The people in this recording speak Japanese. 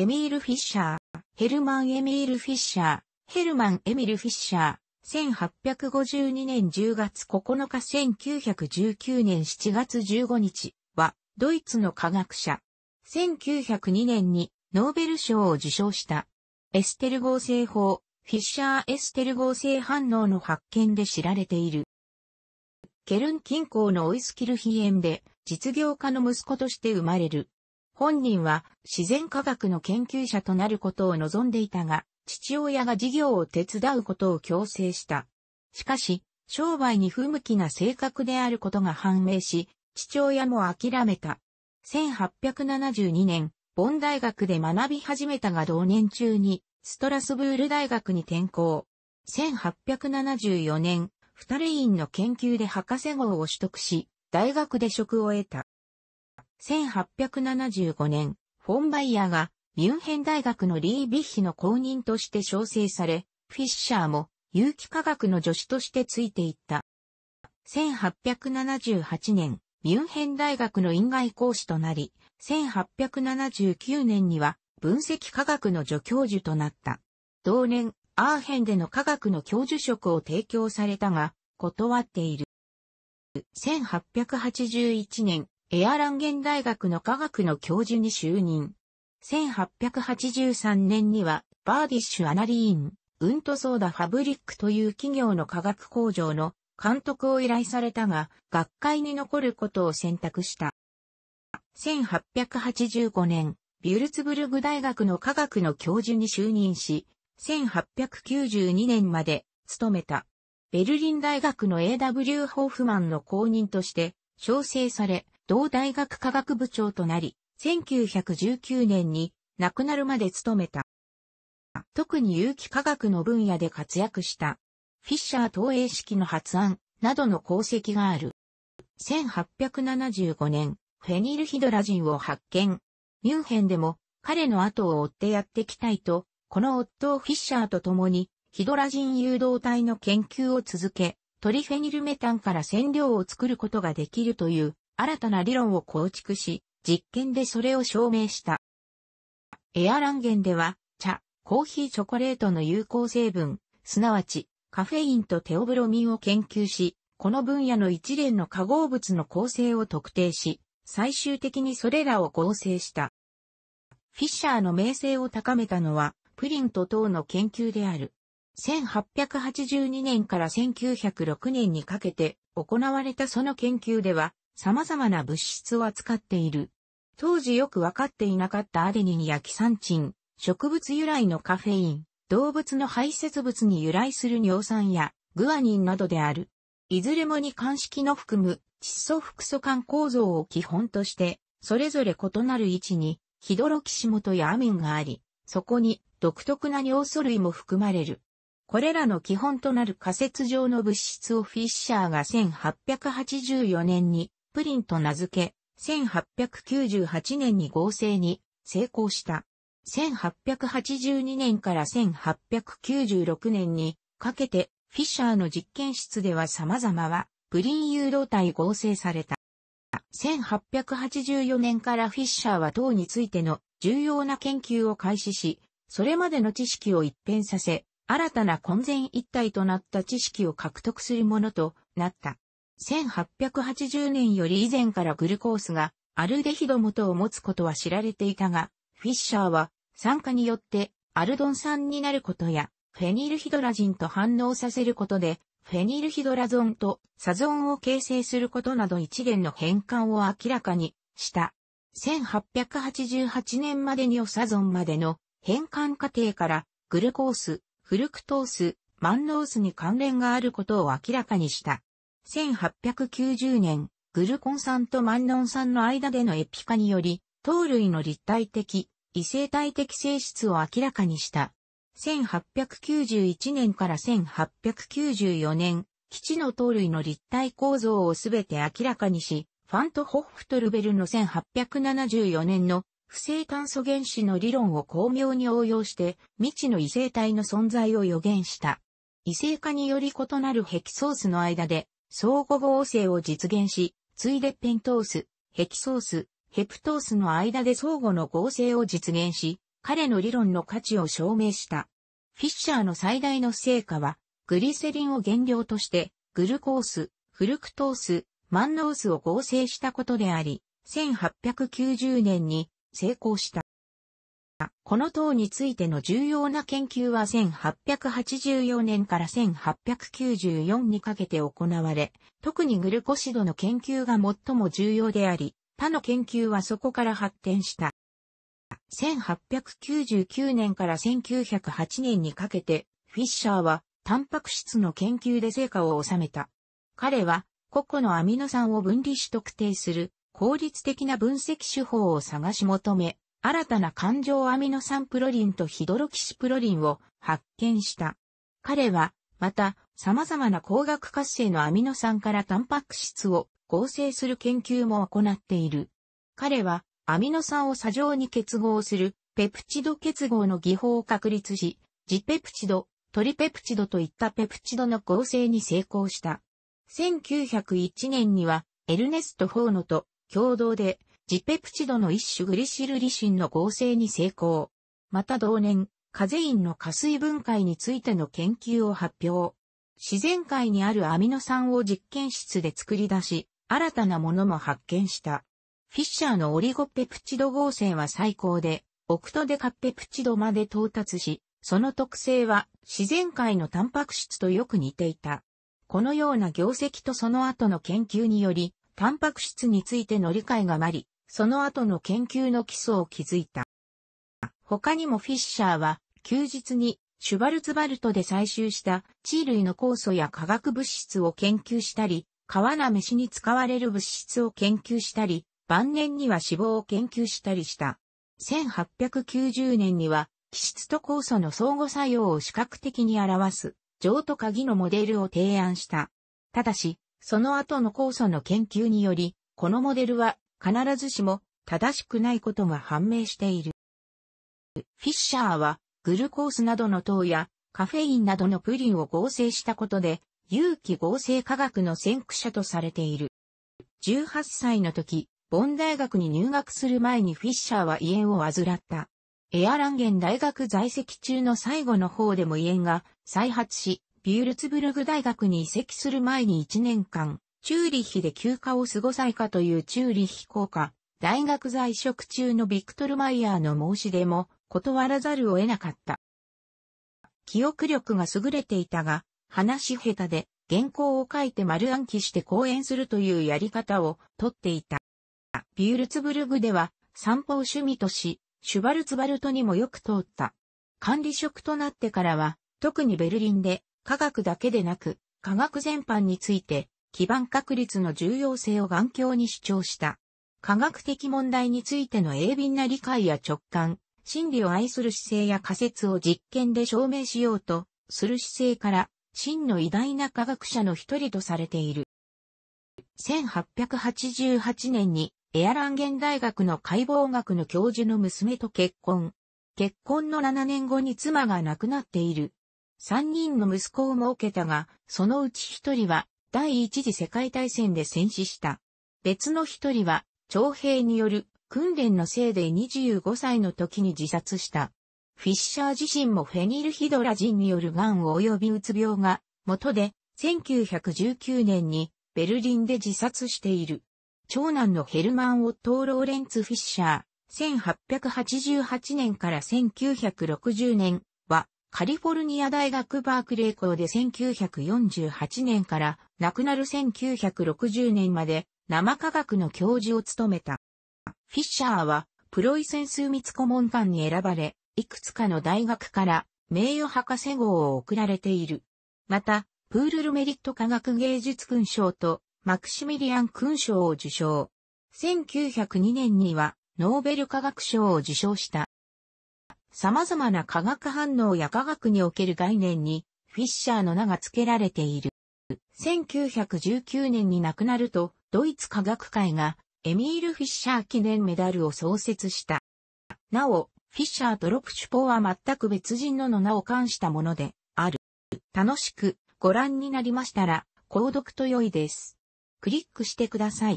エミール・フィッシャー、ヘルマン・エミール・フィッシャー、ヘルマン・エミル・フィッシャー、1852年10月9日1919年7月15日は、ドイツの科学者。1902年にノーベル賞を受賞した。エステル合成法、フィッシャー・エステル合成反応の発見で知られている。ケルン近郊のオイスキルヒエンで実業家の息子として生まれる。本人は自然科学の研究者となることを望んでいたが、父親が事業を手伝うことを強制した。しかし、商売に不向きな性格であることが判明し、父親も諦めた。1872年、ボン大学で学び始めたが同年中に、ストラスブール大学に転校。1874年、二人インの研究で博士号を取得し、大学で職を得た。1875年、フォンバイヤーがミュンヘン大学のリー・ビッヒの公認として招請され、フィッシャーも有機化学の助手としてついていった。1878年、ミュンヘン大学の院外講師となり、1879年には分析科学の助教授となった。同年、アーヘンでの科学の教授職を提供されたが、断っている。1881年、エアランゲン大学の科学の教授に就任。1883年には、バーディッシュアナリーン、ウントソーダファブリックという企業の科学工場の監督を依頼されたが、学会に残ることを選択した。1885年、ビュルツブルグ大学の科学の教授に就任し、1892年まで勤めた。ベルリン大学の A.W. ホーフマンの公認として、招請され、同大学科学部長となり、1919年に亡くなるまで務めた。特に有機化学の分野で活躍した。フィッシャー投影式の発案などの功績がある。1875年、フェニルヒドラジンを発見。ミュンヘンでも彼の後を追ってやってきたいと、この夫をフィッシャーと共にヒドラジン誘導体の研究を続け、トリフェニルメタンから染料を作ることができるという新たな理論を構築し、実験でそれを証明した。エアランゲンでは、茶、コーヒーチョコレートの有効成分、すなわち、カフェインとテオブロミンを研究し、この分野の一連の化合物の構成を特定し、最終的にそれらを合成した。フィッシャーの名声を高めたのは、プリント等の研究である。1882年から1906年にかけて行われたその研究では、様々な物質を扱っている。当時よくわかっていなかったアデニンやキサンチン、植物由来のカフェイン、動物の排泄物に由来する尿酸やグアニンなどである。いずれもに鑑識の含む窒素複素間構造を基本として、それぞれ異なる位置にヒドロキシモトやアミンがあり、そこに独特な尿素類も含まれる。これらの基本となる仮説上の物質をフィッシャーが1884年にプリンと名付け、1898年に合成に成功した。1882年から1896年にかけてフィッシャーの実験室では様々はプリン誘導体合成された。1884年からフィッシャーは糖についての重要な研究を開始し、それまでの知識を一変させ、新たな混然一体となった知識を獲得するものとなった。1880年より以前からグルコースがアルデヒド元を持つことは知られていたが、フィッシャーは酸化によってアルドン酸になることや、フェニルヒドラジンと反応させることで、フェニルヒドラゾンとサゾンを形成することなど一連の変換を明らかにした。1888年までにオサゾンまでの変換過程からグルコース、フルクトース、マンノースに関連があることを明らかにした。1890年、グルコン酸とマンノン酸の間でのエピ化により、糖類の立体的、異性体的性質を明らかにした。1891年から1894年、基地の糖類の立体構造をすべて明らかにし、ファント・ホッフトルベルの1874年の不正炭素原子の理論を巧妙に応用して未知の異性体の存在を予言した。異性化により異なるヘキソースの間で相互合成を実現し、ついでペントース、ヘキソース、ヘプトースの間で相互の合成を実現し、彼の理論の価値を証明した。フィッシャーの最大の成果は、グリセリンを原料として、グルコース、フルクトース、マンノースを合成したことであり、1890年に成功した。この塔についての重要な研究は1884年から1894にかけて行われ、特にグルコシドの研究が最も重要であり、他の研究はそこから発展した。1899年から1908年にかけて、フィッシャーは、タンパク質の研究で成果を収めた。彼は、個々のアミノ酸を分離し特定する、効率的な分析手法を探し求め、新たな環状アミノ酸プロリンとヒドロキシプロリンを発見した。彼は、また、様々な光学活性のアミノ酸からタンパク質を合成する研究も行っている。彼は、アミノ酸を砂上に結合するペプチド結合の技法を確立し、ジペプチド、トリペプチドといったペプチドの合成に成功した。1901年には、エルネスト・フォーノと共同でジペプチドの一種グリシルリシンの合成に成功。また同年、カゼインの加水分解についての研究を発表。自然界にあるアミノ酸を実験室で作り出し、新たなものも発見した。フィッシャーのオリゴペプチド合成は最高で、オクトデカペプチドまで到達し、その特性は自然界のタンパク質とよく似ていた。このような業績とその後の研究により、タンパク質についての理解がまり、その後の研究の基礎を築いた。他にもフィッシャーは、休日にシュバルツバルトで採集した地類の酵素や化学物質を研究したり、川な飯に使われる物質を研究したり、晩年には脂肪を研究したりした。1890年には、気質と酵素の相互作用を視覚的に表す、上と鍵のモデルを提案した。ただし、その後の酵素の研究により、このモデルは必ずしも正しくないことが判明している。フィッシャーは、グルコースなどの糖やカフェインなどのプリンを合成したことで、有機合成科学の先駆者とされている。18歳の時、ボン大学に入学する前にフィッシャーは胃炎を患った。エアランゲン大学在籍中の最後の方でも胃炎が再発し、ビュールツブルグ大学に移籍する前に1年間、チューリヒで休暇を過ごさいかというチューリヒ効果、大学在職中のビクトル・マイヤーの申し出も断らざるを得なかった。記憶力が優れていたが、話下手で原稿を書いて丸暗記して講演するというやり方をとっていた。ビュールツブルグでは散歩を趣味とし、シュバルツバルトにもよく通った。管理職となってからは、特にベルリンで科学だけでなく、科学全般について基盤確率の重要性を眼鏡に主張した。科学的問題についての鋭敏な理解や直感、真理を愛する姿勢や仮説を実験で証明しようとする姿勢から、真の偉大な科学者の一人とされている。1888年にエアランゲン大学の解剖学の教授の娘と結婚。結婚の7年後に妻が亡くなっている。3人の息子を設けたが、そのうち1人は第一次世界大戦で戦死した。別の一人は、徴兵による訓練のせいで25歳の時に自殺した。フィッシャー自身もフェニルヒドラ人による癌及びうつ病が元で1919年にベルリンで自殺している。長男のヘルマン・オットー・ローレンツ・フィッシャー、1888年から1960年、カリフォルニア大学バークレー校で1948年から亡くなる1960年まで生科学の教授を務めた。フィッシャーはプロイセンス密顧問官に選ばれ、いくつかの大学から名誉博士号を贈られている。また、プールルメリット科学芸術勲章とマクシミリアン勲章を受賞。1902年にはノーベル科学賞を受賞した。様々な化学反応や化学における概念に、フィッシャーの名が付けられている。1919年に亡くなると、ドイツ科学会が、エミール・フィッシャー記念メダルを創設した。なお、フィッシャーとロクシュポは全く別人のの名を冠したもので、ある。楽しくご覧になりましたら、購読と良いです。クリックしてください。